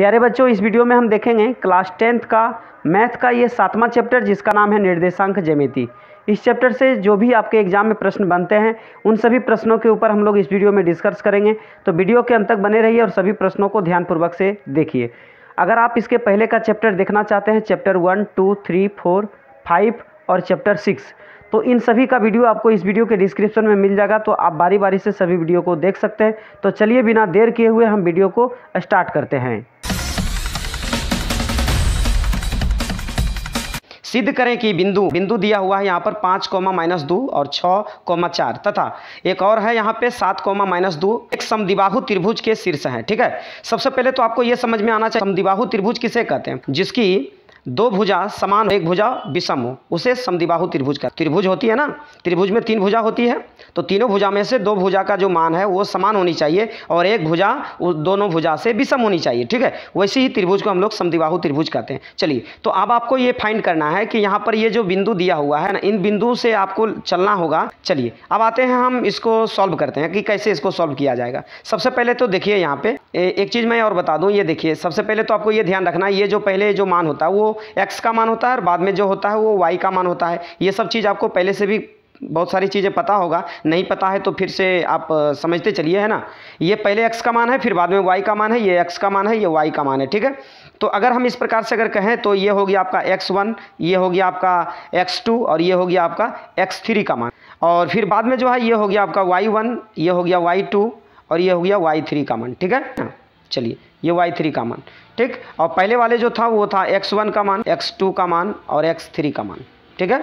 प्यारे बच्चों इस वीडियो में हम देखेंगे क्लास टेंथ का मैथ का ये सातवां चैप्टर जिसका नाम है निर्देशांक जमिति इस चैप्टर से जो भी आपके एग्जाम में प्रश्न बनते हैं उन सभी प्रश्नों के ऊपर हम लोग इस वीडियो में डिस्कस करेंगे तो वीडियो के अंत तक बने रहिए और सभी प्रश्नों को ध्यानपूर्वक से देखिए अगर आप इसके पहले का चैप्टर देखना चाहते हैं chapter one two three four five और चैप्टर सिक्स तो इन सभी का वीडियो आपको इस वीडियो के डिस्क्रिप्शन में मिल जाएगा तो आप बारी बारी से सभी वीडियो को देख सकते हैं तो चलिए बिना देर किए हुए हम वीडियो को स्टार्ट करते हैं सिद्ध करें कि बिंदु बिंदु दिया हुआ है यहाँ पर पाँच कोमा माइनस दो और छः कोमा चार तथा एक और है यहाँ पे सात कोमा माइनस दो एक समदिबाहु त्रिभुज के शीर्ष है ठीक है सबसे पहले तो आपको यह समझ में आना चाहिए समदिबाहु त्रिभुज किसे कहते हैं जिसकी दो भुजा समान एक भुजा विषम हो उसे समदिबाहु त्रिभुज का त्रिभुज होती है ना त्रिभुज में तीन भुजा होती है तो तीनों भुजा में से दो भुजा का जो मान है वो समान होनी चाहिए और एक भुजा उस दोनों भुजा से विषम होनी चाहिए ठीक है वैसे ही त्रिभुज को हम लोग समदिबाहु त्रिभुज कहते हैं चलिए तो अब आपको ये फाइंड करना है कि यहाँ पर ये जो बिंदु दिया हुआ है ना इन बिंदु से आपको चलना होगा चलिए अब आते हैं हम इसको सॉल्व करते हैं कि कैसे इसको सॉल्व किया जाएगा सबसे पहले तो देखिए यहाँ पे एक चीज़ मैं और बता दूँ ये देखिए सबसे पहले तो आपको ये ध्यान रखना ये जो पहले जो मान होता है वो एक्स का मान होता है और बाद में जो होता है वो वाई का मान होता है ये सब चीज़ आपको पहले से भी बहुत सारी चीज़ें पता होगा नहीं पता है तो फिर से आप समझते चलिए है ना ये पहले एक्स का मान है फिर बाद में वाई का मान है ये एक्स का मान है ये वाई का मान है ठीक है तो अगर हम इस प्रकार से अगर कहें तो ये हो गया आपका एक्स वन ये हो गया आपका एक्स टू और ये हो गया आपका एक्स थ्री का मान और फिर बाद में जो है ये हो गया आपका वाई वन ये हो गया वाई टू और ये हो गया वाई थ्री का मान ठीक है चलिए ये वाई थ्री का मान ठीक और पहले वाले जो था वो था एक्स वन का मान एक्स टू का मान और एक्स थ्री का मान ठीक है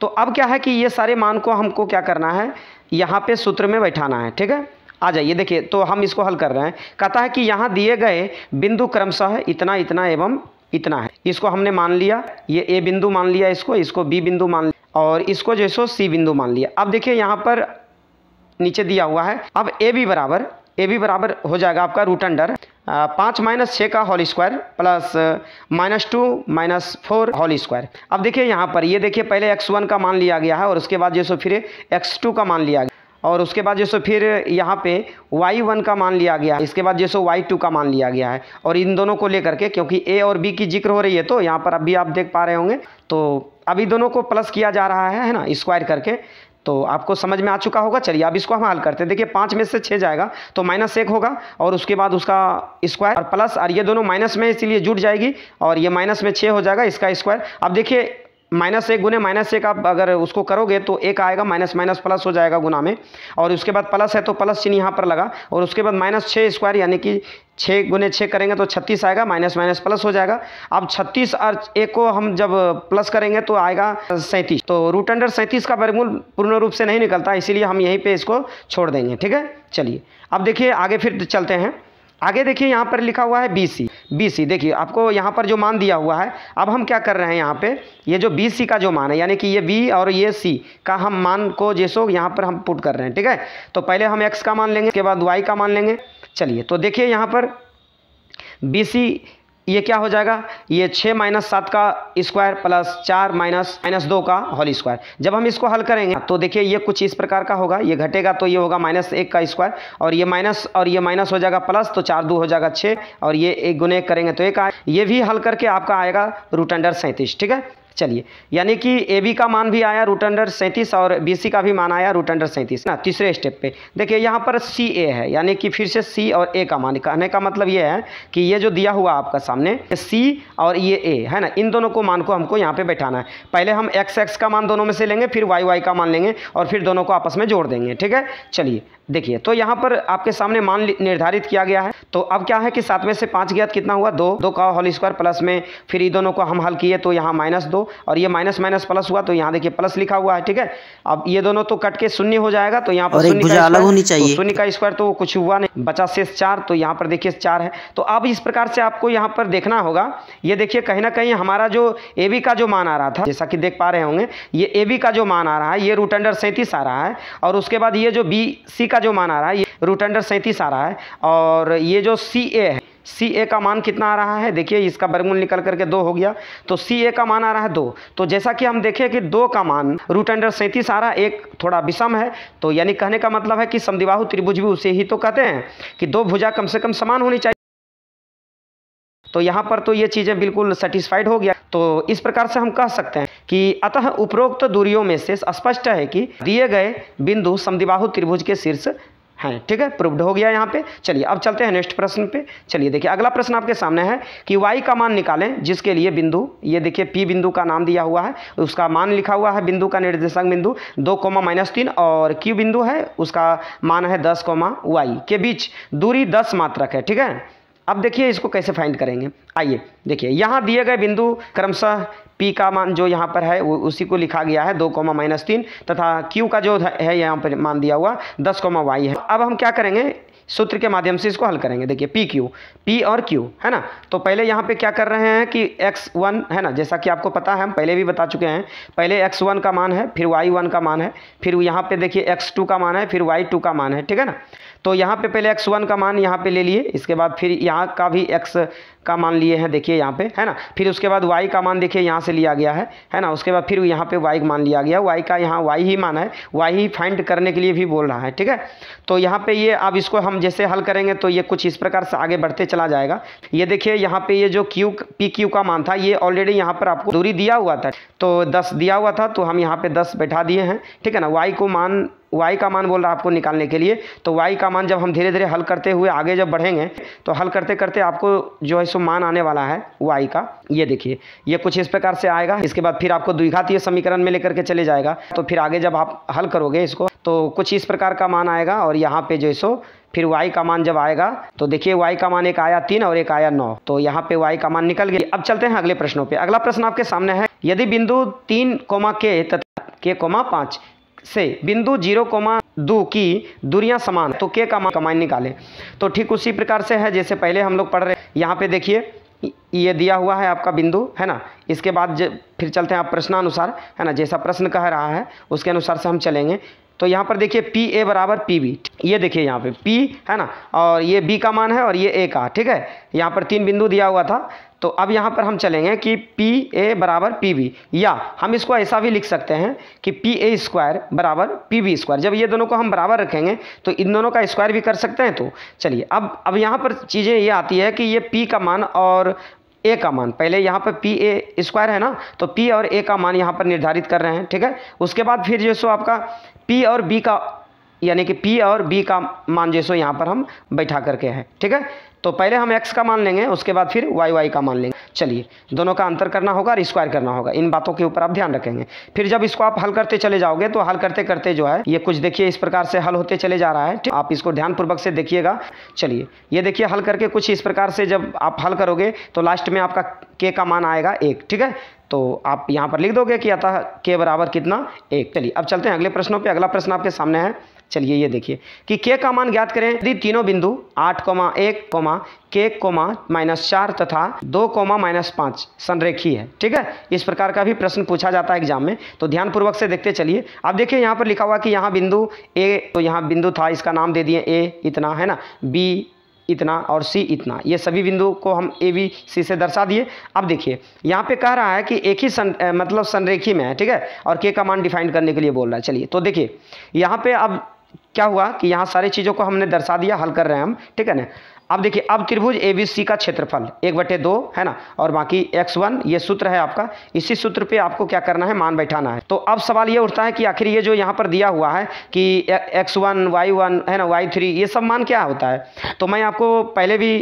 तो अब क्या है कि ये सारे मान को हमको क्या करना है यहाँ पे सूत्र में बैठाना है ठीक है आ जाइए देखिए तो हम इसको हल कर रहे हैं कहता है कि यहाँ दिए गए बिंदु क्रमशः इतना इतना एवं इतना है इसको हमने मान लिया ये ए बिंदु मान लिया इसको इसको बी बिंदु मान और इसको जो सो सी बिंदु मान लिया अब देखिए यहाँ पर नीचे दिया हुआ है अब ए बी बराबर ए भी बराबर हो जाएगा आपका रूट अंडर पाँच माइनस छः का whole square plus minus two minus four whole square अब देखिए यहाँ पर ये देखिए पहले एक्स वन का मान लिया गया है और उसके बाद जो सो फिर एक्स टू का मान लिया गया और उसके बाद जैसे फिर यहाँ पे y1 का मान लिया गया है इसके बाद जैसे y2 का मान लिया गया है और इन दोनों को लेकर के क्योंकि a और b की जिक्र हो रही है तो यहाँ पर अभी आप देख पा रहे होंगे तो अभी दोनों को प्लस किया जा रहा है है ना स्क्वायर करके तो आपको समझ में आ चुका होगा चलिए अब इसको हम हल करते हैं देखिए पाँच में से छः जाएगा तो माइनस एक होगा और उसके बाद उसका स्क्वायर और प्लस और ये दोनों माइनस में इसलिए जुट जाएगी और ये माइनस में छः हो जाएगा इसका स्क्वायर अब देखिए माइनस एक गुने माइनस एक आप अगर उसको करोगे तो एक आएगा माइनस माइनस प्लस हो जाएगा गुना में और उसके बाद प्लस है तो प्लस चिन्ह यहाँ पर लगा और उसके बाद माइनस छः स्क्वायर यानी कि छः गुने छः करेंगे तो छत्तीस आएगा माइनस माइनस प्लस हो जाएगा अब छत्तीस और एक को हम जब प्लस करेंगे तो आएगा सैंतीस तो रूट अंडर सैंतीस का वर्गमूल पूर्ण रूप से नहीं निकलता इसीलिए हम यहीं पर इसको छोड़ देंगे ठीक है चलिए अब देखिए आगे फिर चलते हैं आगे देखिए यहाँ पर लिखा हुआ है बी सी बी सी देखिए आपको यहाँ पर जो मान दिया हुआ है अब हम क्या कर रहे हैं यहाँ पे ये जो बी सी का जो मान है यानी कि ये बी और ये सी का हम मान को जैसो यहाँ पर हम पुट कर रहे हैं ठीक है तो पहले हम एक्स का मान लेंगे उसके बाद वाई का मान लेंगे चलिए तो देखिए यहाँ पर बी सी ये क्या हो जाएगा ये छः माइनस सात का स्क्वायर प्लस चार माइनस माइनस दो का होल स्क्वायर जब हम इसको हल करेंगे तो देखिए ये कुछ इस प्रकार का होगा ये घटेगा तो ये होगा माइनस एक का स्क्वायर और ये माइनस और ये माइनस हो जाएगा प्लस तो चार दो हो जाएगा छः और ये एक गुने करेंगे तो एक आए ये भी हल करके आपका आएगा रूट अंडर सैंतीस ठीक है चलिए यानी कि ए बी का मान भी आया रूट अंडर सैंतीस और बी सी का भी मान आया रूट अंडर सैंतीस ना तीसरे स्टेप पे देखिए यहाँ पर सी ए है यानी कि फिर से सी और ए का मान कहने का मतलब ये है कि ये जो दिया हुआ आपका सामने सी और ये ए है ना इन दोनों को मान को हमको यहाँ पर बैठाना है पहले हम एक्स एक्स का मान दोनों में से लेंगे फिर वाई वाई का मान लेंगे और फिर दोनों को आपस में जोड़ देंगे ठीक है चलिए देखिए तो यहाँ पर आपके सामने मान निर्धारित किया गया है तो अब क्या है कि सात में से पाँच गया कितना हुआ दो दो का होल स्क्वायर प्लस में फिर ये दोनों को हम हल किए तो यहाँ माइनस दो और ये माइनस माइनस प्लस हुआ तो यहाँ देखिए प्लस लिखा हुआ है ठीक है अब ये दोनों तो कट के शून्य हो जाएगा तो यहाँ पर अलग होनी चाहिए तो शून्य का स्क्वायर तो कुछ हुआ नहीं बचा से चार तो यहाँ पर देखिए चार है तो अब इस प्रकार से आपको यहाँ पर देखना होगा ये देखिए कहीं ना कहीं हमारा जो ए बी का जो मान आ रहा था जैसा कि देख पा रहे होंगे ये ए बी का जो मान आ रहा है ये रूट अंडर सैंतीस आ रहा है और उसके बाद ये जो बी सी का का जो मान आ रहा है ये रूट अंडर सैंतीस आ रहा है और ये जो सी ए है सी ए का मान कितना आ रहा है देखिए इसका वर्गमूल निकल करके दो हो गया तो सी ए का मान आ रहा है दो तो जैसा कि हम देखें कि दो का मान रूट अंडर सैंतीस आ रहा है एक थोड़ा विषम है तो यानी कहने का मतलब है कि समदिवाहु त्रिभुज भी उसे ही तो कहते हैं कि दो भुजा कम से कम समान होनी चाहिए तो यहाँ पर तो ये चीज़ें बिल्कुल सेटिस्फाइड हो गया तो इस प्रकार से हम कह सकते हैं कि अतः उपरोक्त दूरियों में से स्पष्ट है कि दिए गए बिंदु समदिबाहु त्रिभुज के शीर्ष हैं ठीक है प्रूव्ड हो गया यहाँ पे चलिए अब चलते हैं नेक्स्ट प्रश्न पे चलिए देखिए अगला प्रश्न आपके सामने है कि y का मान निकालें जिसके लिए बिंदु ये देखिए p बिंदु का नाम दिया हुआ है उसका मान लिखा हुआ है बिंदु का निर्देशांक बिंदु दो कोमा माइनस तीन और q बिंदु है उसका मान है दस कोमा वाई के बीच दूरी दस मात्रक है ठीक है अब देखिए इसको कैसे फाइंड करेंगे आइए देखिए यहाँ दिए गए बिंदु क्रमशः पी का मान जो यहाँ पर है उसी को लिखा गया है दो कोमा माइनस तीन तथा क्यू का जो है यहाँ पर मान दिया हुआ दस कोमा वाई है अब हम क्या करेंगे सूत्र के माध्यम से इसको हल करेंगे देखिए पी क्यू पी और क्यू है ना तो पहले यहाँ पे क्या कर रहे हैं कि एक्स वन है ना जैसा कि आपको पता है हम पहले भी बता चुके हैं पहले एक्स वन का मान है फिर वाई वन का मान है फिर यहाँ पे देखिए एक्स टू का मान है फिर वाई टू का मान है ठीक है ना तो यहाँ पे पहले एक्स वन का मान यहाँ पे ले लिए इसके बाद फिर यहाँ का भी एक्स का मान लिए हैं देखिए यहाँ पे है ना फिर उसके बाद वाई का मान देखिए यहाँ से लिया गया है है ना उसके बाद फिर यहाँ पे वाई का मान लिया गया वाई का यहाँ वाई ही मान है वाई ही फाइंड करने के लिए भी बोल रहा है ठीक है तो यहाँ पे ये अब इसको हम जैसे हल करेंगे तो ये कुछ इस प्रकार से आगे बढ़ते चला जाएगा ये देखिए यहाँ पे ये जो क्यू पी क्यू का मान था ये ऑलरेडी यहाँ पर आपको दूरी दिया हुआ था तो दस दिया हुआ था तो हम यहाँ पे दस बैठा दिए हैं ठीक है ना वाई को मान वाई का मान बोल रहा है आपको निकालने के लिए तो वाई का मान जब हम धीरे धीरे हल करते हुए आगे जब बढ़ेंगे तो हल करते करते आपको जो है सो मान आने वाला है वाई का ये देखिए ये कुछ इस प्रकार से आएगा इसके बाद फिर आपको द्विघातीय समीकरण में लेकर के चले जाएगा तो फिर आगे जब आप हल करोगे इसको तो कुछ इस प्रकार का मान आएगा और यहाँ पे जो है सो फिर y का मान जब आएगा तो देखिए y का मान एक आया तीन और एक आया नौ तो यहाँ पे y का मान निकल गया अब चलते हैं अगले प्रश्नों पे अगला प्रश्न आपके सामने है यदि बिंदु तीन कोमा के तथा के कोमा पाँच से बिंदु जीरो कोमा दो की दूरियां समान तो के का मान कमाइन निकालें तो ठीक उसी प्रकार से है जैसे पहले हम लोग पढ़ रहे हैं यहाँ पे देखिए ये दिया हुआ है आपका बिंदु है ना इसके बाद फिर चलते हैं आप प्रश्नानुसार है ना जैसा प्रश्न कह रहा है उसके अनुसार से हम चलेंगे तो यहाँ पर देखिए पी ए बराबर पी बी ये देखिए यहाँ पे पी है ना और ये बी का मान है और ये ए का ठीक है यहाँ पर तीन बिंदु दिया हुआ था तो अब यहाँ पर हम चलेंगे कि पी ए बराबर पी बी या हम इसको ऐसा भी लिख सकते हैं कि पी ए स्क्वायर बराबर पी बी स्क्वायर जब ये दोनों को हम बराबर रखेंगे तो इन दोनों का स्क्वायर भी कर सकते हैं तो चलिए अब अब यहाँ पर चीज़ें ये आती है कि ये पी का मान और ए का मान पहले यहाँ पर पी ए स्क्वायर है ना तो पी और ए का मान यहाँ पर निर्धारित कर रहे हैं ठीक है उसके बाद फिर जो सो आपका पी और बी का यानी कि पी और बी का मान जो सो यहाँ पर हम बैठा करके हैं ठीक है तो पहले हम x का मान लेंगे उसके बाद फिर y y का मान लेंगे चलिए दोनों का अंतर करना होगा और स्क्वायर करना होगा इन बातों के ऊपर आप ध्यान रखेंगे फिर जब इसको आप हल करते चले जाओगे तो हल करते करते जो है ये कुछ देखिए इस प्रकार से हल होते चले जा रहा है आप इसको ध्यानपूर्वक से देखिएगा चलिए ये देखिए हल करके कुछ इस प्रकार से जब आप हल करोगे तो लास्ट में आपका के का मान आएगा एक ठीक है तो आप यहाँ पर लिख दोगे कि अतः के बराबर कितना एक चलिए अब चलते हैं अगले प्रश्नों पे अगला प्रश्न आपके सामने है चलिए ये देखिए कि के का मान ज्ञात करें यदि तीनों बिंदु आठ कोमा एक कोमा के कोमा माइनस चार तथा दो कोमा माइनस पाँच संरेखी है ठीक है इस प्रकार का भी प्रश्न पूछा जाता है एग्जाम में तो ध्यानपूर्वक से देखते चलिए अब देखिए यहाँ पर लिखा हुआ कि यहाँ बिंदु ए तो यहाँ बिंदु था इसका नाम दे दिए ए इतना है ना बी इतना और सी इतना ये सभी बिंदु को हम ए बी सी से दर्शा दिए अब देखिए यहाँ पे कह रहा है कि एक ही सन मतलब संरेखी में है ठीक है और के का मान डिफाइन करने के लिए बोल रहा है चलिए तो देखिए यहाँ पे अब क्या हुआ कि यहाँ सारी चीज़ों को हमने दर्शा दिया हल कर रहे हैं हम ठीक है ना अब देखिए अब त्रिभुज ए बी सी का क्षेत्रफल एक बटे दो है ना और बाकी एक्स वन ये सूत्र है आपका इसी सूत्र पे आपको क्या करना है मान बैठाना है तो अब सवाल ये उठता है कि आखिर ये जो यहाँ पर दिया हुआ है कि एक्स वन वाई वन है ना वाई थ्री ये सब मान क्या होता है तो मैं आपको पहले भी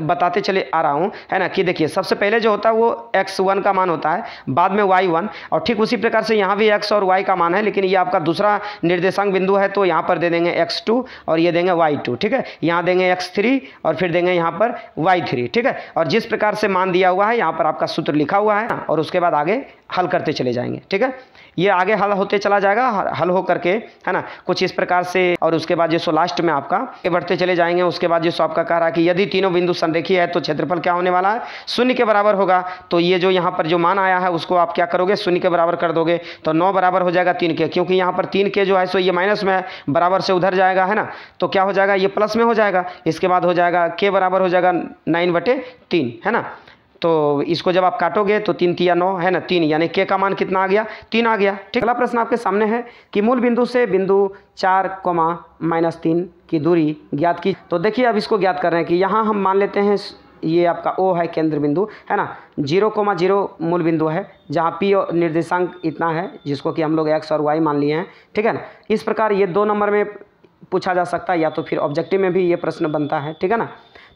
बताते चले आ रहा हूँ है ना कि देखिए सबसे पहले जो होता है वो एक्स वन का मान होता है बाद में वाई वन और ठीक उसी प्रकार से यहाँ भी एक्स और वाई का मान है लेकिन ये आपका दूसरा निर्देशांक बिंदु है तो यहाँ पर दे देंगे एक्स टू और ये देंगे वाई टू ठीक है यहाँ देंगे एक्स थ्री और फिर देंगे यहाँ पर वाई थ्री ठीक है और जिस प्रकार से मान दिया हुआ है यहाँ पर आपका सूत्र लिखा हुआ है और उसके बाद आगे हल करते चले जाएंगे ठीक है ये आगे हल होते चला जाएगा हल हो करके है ना कुछ इस प्रकार से और उसके बाद जो सो लास्ट में आपका बढ़ते चले जाएंगे उसके बाद जो सो आपका कह रहा है कि यदि तीनों बिंदु संरेखी है तो क्षेत्रफल क्या होने वाला है शून्य के बराबर होगा तो ये जो यहाँ पर जो मान आया है उसको आप क्या करोगे शून्य के बराबर कर दोगे तो नौ बराबर हो जाएगा तीन के क्योंकि यहाँ पर तीन के जो है सो ये माइनस में है बराबर से उधर जाएगा है ना तो क्या हो जाएगा ये प्लस में हो जाएगा इसके बाद हो जाएगा के बराबर हो जाएगा नाइन बटे तीन है ना तो इसको जब आप काटोगे तो तीन तिया नौ है ना तीन यानी के का मान कितना आ गया तीन आ गया ठीक अगला प्रश्न आपके सामने है कि मूल बिंदु से बिंदु चार कोमा माइनस तीन की दूरी ज्ञात की तो देखिए अब इसको ज्ञात कर रहे हैं कि यहाँ हम मान लेते हैं ये आपका ओ है केंद्र बिंदु है ना जीरो कोमा जीरो मूल बिंदु है जहाँ पी निर्देशांक इतना है जिसको कि हम लोग एक्स और वाई मान लिए हैं ठीक है ना इस प्रकार ये दो नंबर में पूछा जा सकता है या तो फिर ऑब्जेक्टिव में भी ये प्रश्न बनता है ठीक है ना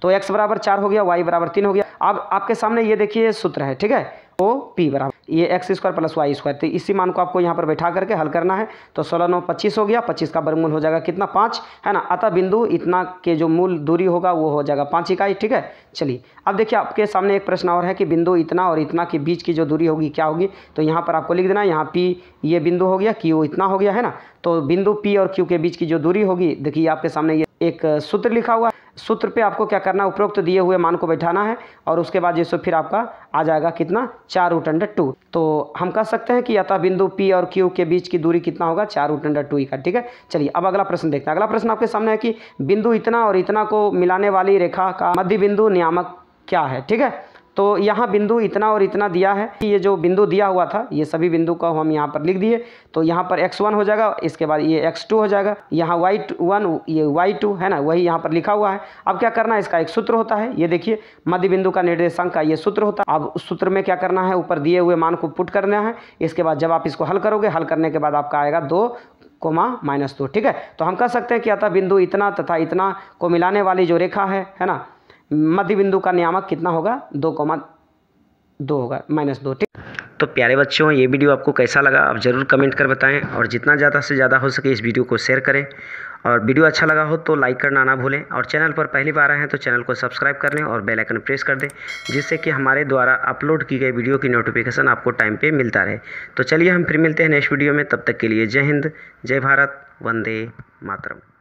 तो एक्स बराबर चार हो गया वाई बराबर तीन हो गया अब आपके सामने ये देखिए सूत्र है ठीक है ओ पी बराबर ये X square plus Y square तो इसी मान को आपको यहाँ पर बैठा करके हल करना है तो सोलह नौ पच्चीस हो गया पच्चीस का वर्गमूल हो जाएगा कितना पाँच है ना अतः बिंदु इतना के जो मूल दूरी होगा वो हो जाएगा पाँच इकाई ठीक है चलिए अब देखिए आपके सामने एक प्रश्न और है कि बिंदु इतना और इतना के बीच की जो दूरी होगी क्या होगी तो यहाँ पर आपको लिख देना है यहाँ पी ये बिंदु हो गया क्यू इतना हो गया है ना तो बिंदु पी और क्यू के बीच की जो दूरी होगी देखिए आपके सामने ये एक सूत्र लिखा हुआ सूत्र पे आपको क्या करना है उपरोक्त दिए हुए मान को बैठाना है और उसके बाद जैसे फिर आपका आ जाएगा कितना चार रूट अंडर टू तो हम कह सकते हैं कि यथा बिंदु पी और क्यू के बीच की दूरी कितना होगा चार रूट अंडर टू का ठीक है चलिए अब अगला प्रश्न देखते हैं अगला प्रश्न आपके सामने है कि बिंदु इतना और इतना को मिलाने वाली रेखा का मध्य बिंदु नियामक क्या है ठीक है तो यहाँ बिंदु इतना और इतना दिया है कि ये जो बिंदु दिया हुआ था ये सभी बिंदु को हम यहाँ पर लिख दिए तो यहाँ पर एक्स वन हो जाएगा इसके बाद ये एक्स टू हो जाएगा यहाँ वाई वन ये वाई टू है ना वही यहाँ पर लिखा हुआ है अब क्या करना है इसका एक सूत्र होता है ये देखिए मध्य बिंदु का निर्देशांक का ये सूत्र होता है अब उस सूत्र में क्या करना है ऊपर दिए हुए मान को पुट करना है इसके बाद जब आप इसको हल करोगे हल करने के बाद आपका आएगा दो कोमा माइनस दो ठीक है तो हम कह सकते हैं कि अतः बिंदु इतना तथा इतना को मिलाने वाली जो रेखा है है ना मध्य बिंदु का नियामक कितना होगा दो कौमा दो होगा माइनस दो ठीक तो प्यारे बच्चों ये वीडियो आपको कैसा लगा आप ज़रूर कमेंट कर बताएं और जितना ज़्यादा से ज़्यादा हो सके इस वीडियो को शेयर करें और वीडियो अच्छा लगा हो तो लाइक करना ना भूलें और चैनल पर पहली बार आए हैं तो चैनल को सब्सक्राइब कर लें और बेल आइकन प्रेस कर दें जिससे कि हमारे द्वारा अपलोड की गई वीडियो की नोटिफिकेशन आपको टाइम पर मिलता रहे तो चलिए हम फिर मिलते हैं नेक्स्ट वीडियो में तब तक के लिए जय हिंद जय भारत वंदे मातरम